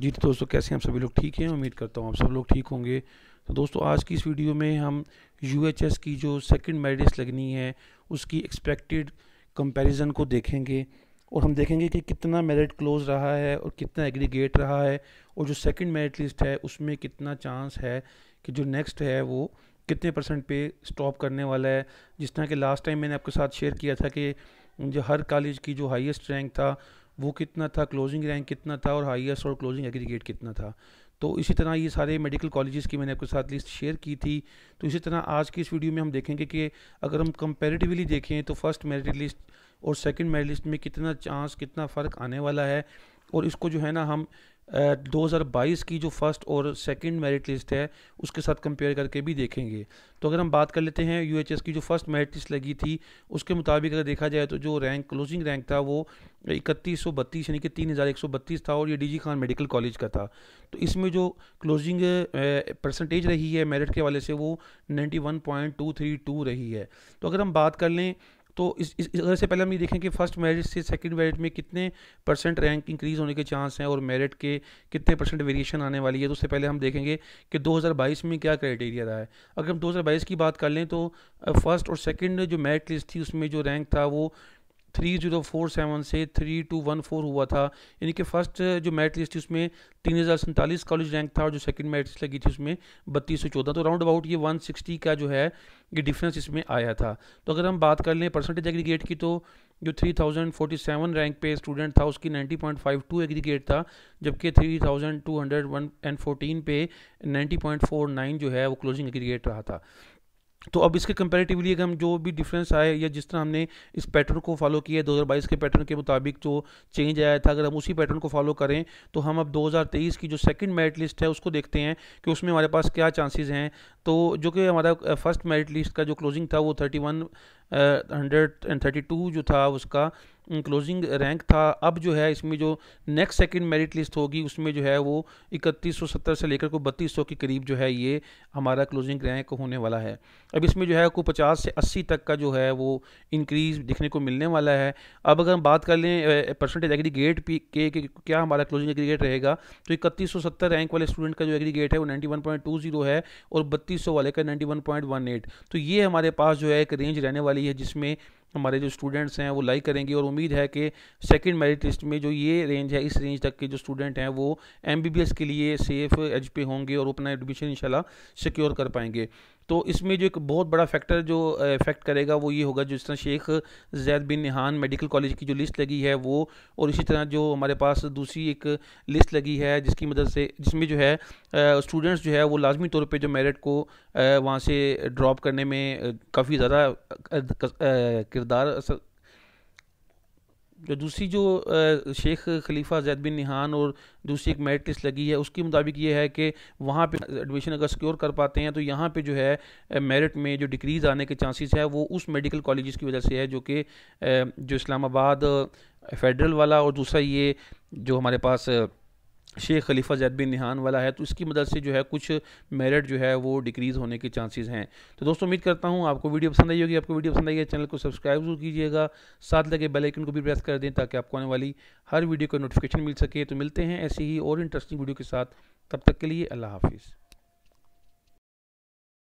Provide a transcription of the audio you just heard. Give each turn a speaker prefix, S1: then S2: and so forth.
S1: जी तो दोस्तों कैसे हम सभी लोग ठीक हैं उम्मीद करता हूँ आप सब लोग ठीक होंगे तो दोस्तों आज की इस वीडियो में हम यू की जो सेकंड मेरिट लिस्ट लगनी है उसकी एक्सपेक्टेड कंपैरिजन को देखेंगे और हम देखेंगे कि कितना मेरिट क्लोज रहा है और कितना एग्रीगेट रहा है और जो सेकंड मेरिट लिस्ट है उसमें कितना चांस है कि जो नेक्स्ट है वो कितने परसेंट पे स्टॉप करने वाला है जिस तरह के लास्ट टाइम मैंने आपके साथ शेयर किया था कि जो हर कॉलेज की जो हाईएस्ट रैंक था वो कितना था क्लोजिंग रैंक कितना था और हाइएस्ट और क्लोजिंग एग्रीगेट कितना था तो इसी तरह ये सारे मेडिकल कॉलेजेस की मैंने आपके साथ लिस्ट शेयर की थी तो इसी तरह आज की इस वीडियो में हम देखेंगे कि अगर हम कंपेरेटिवली देखें तो फर्स्ट मेरिट लिस्ट और सेकंड मेरिट लिस्ट में कितना चांस कितना फ़र्क आने वाला है और इसको जो है ना हम दो हज़ार बाईस की जो फर्स्ट और सेकंड मेरिट लिस्ट है उसके साथ कंपेयर करके भी देखेंगे तो अगर हम बात कर लेते हैं यूएचएस की जो फर्स्ट मेरिट लिस्ट लगी थी उसके मुताबिक अगर देखा जाए तो जो रैंक क्लोजिंग रैंक था वो इकतीस सौ बत्तीस यानी कि तीन हज़ार एक सौ बत्तीस था और ये डीजी खान मेडिकल कॉलेज का था तो इसमें जो क्लोजिंग परसेंटेज रही है मेरिट के हवाले से वो ninety one point two three two रही है तो अगर हम बात कर लें तो इस इस अगर से पहले हम ये देखें कि फर्स्ट मेरिट से सेकंड मेरिट में कितने परसेंट रैंक इंक्रीज़ होने के चांस हैं और मेरिट के कितने परसेंट वेरिएशन आने वाली है तो उससे पहले हम देखेंगे कि 2022 में क्या क्राइटेरिया रहा है अगर हम 2022 की बात कर लें तो फर्स्ट और सेकंड जो मेरिट लिस्ट थी उसमें जो रैंक था वो थ्री जीरो फोर सेवन से थ्री टू वन फोर हुआ था यानी कि फर्स्ट uh, जो मेरिट लिस्ट थी उसमें तीन हज़ार सैंतालीस कॉलेज रैंक था और जो सेकंड मेरिट लिस्ट लगी थी उसमें बत्तीस सौ चौदह तो राउंड अबाउट ये वन सिक्सटी का जो है ये डिफरेंस इसमें आया था तो अगर हम बात कर लें परसेंटेज एग्रीगेट की तो जो 3047 रैंक पे स्टूडेंट था उसकी 90.52 एग्रीगेट था जबकि 3214 पे नाइन जो है वो क्लोजिंग एग्रीगेट रहा था तो अब इसके कंपैरेटिवली अगर हम जो भी डिफरेंस आए या जिस तरह हमने इस पैटर्न को फॉलो किया 2022 के पैटर्न के मुताबिक जो चेंज आया था अगर हम उसी पैटर्न को फॉलो करें तो हम अब 2023 की जो सेकंड मेरिट लिस्ट है उसको देखते हैं कि उसमें हमारे पास क्या चांसेस हैं तो जो कि हमारा फर्स्ट मेरिट लिस्ट का जो क्लोजिंग था वो thirty one hundred and thirty two जो था उसका क्लोजिंग रैंक था अब जो है इसमें जो नेक्स्ट सेकंड मेरिट लिस्ट होगी उसमें जो है वो इकतीस सौ सत्तर से लेकर को बत्तीस सौ के करीब जो है ये हमारा क्लोजिंग रैंक होने वाला है अब इसमें जो है को पचास से अस्सी तक का जो है वो इंक्रीज दिखने को मिलने वाला है अब अगर हम बात कर लें परसेंटेज एग्रीगेट पी के, के क्या हमारा क्लोजिंग एग्रीगेट रहेगा तो इकतीस सौ सत्तर रैंक वाले स्टूडेंट का जो एग्रीगेट है वो ninety one point two zero है और बत्तीस सौ वाले का ninety one one point eight तो ये हमारे पास जो है एक रेंज रहने वाली है जिसमें हमारे जो स्टूडेंट्स हैं वो लाइक करेंगे और उम्मीद है कि सेकंड मेरिट लिस्ट में जो ये रेंज है इस रेंज तक के जो स्टूडेंट हैं वो एमबीबीएस के लिए सेफ एज पे होंगे और अपना एडमिशन इंशाल्लाह सिक्योर कर पाएंगे तो इसमें जो एक बहुत बड़ा फैक्टर जो इफेक्ट करेगा वो ये होगा जिस तरह Sheikh Zayed bin Nahyan medical college की जो लिस्ट लगी है वो और इसी तरह जो हमारे पास दूसरी एक लिस्ट लगी है जिसकी मदद से जिसमें जो है स्टूडेंट्स जो है वो लाजमी तौर पर जो मेरिट को वहाँ से ड्रॉप करने में काफ़ी ज़्यादा किरदार जो दूसरी जो शेख खलीफा जैद बिन निहान और दूसरी एक मेरिट लिस्ट लगी है उसके मुताबिक ये है कि वहाँ पे एडमिशन अगर सिक्योर कर पाते हैं तो यहाँ पे जो है मेरिट में जो डिक्रीज आने के चांसेस है वो उस मेडिकल कॉलेज की वजह से है जो कि जो इस्लामाबाद फेडरल वाला और दूसरा ये जो हमारे पास शेख खलीफा जैद बिन निहान वाला है तो इसकी मदद से जो है कुछ मेरिट जो है वो डिक्रीज़ होने के चांसेस हैं तो दोस्तों उम्मीद करता हूँ आपको वीडियो पसंद आई होगी आपको वीडियो पसंद आई है चैनल को सब्सक्राइब जरूर कीजिएगा साथ लगे बेल आइकन को भी प्रेस कर दें ताकि आपको आने वाली हर वीडियो का नोटिफिकेशन मिल सके तो मिलते हैं ऐसी ही और इंटरेस्टिंग वीडियो के साथ तब तक के लिए अल्लाह हाफिज़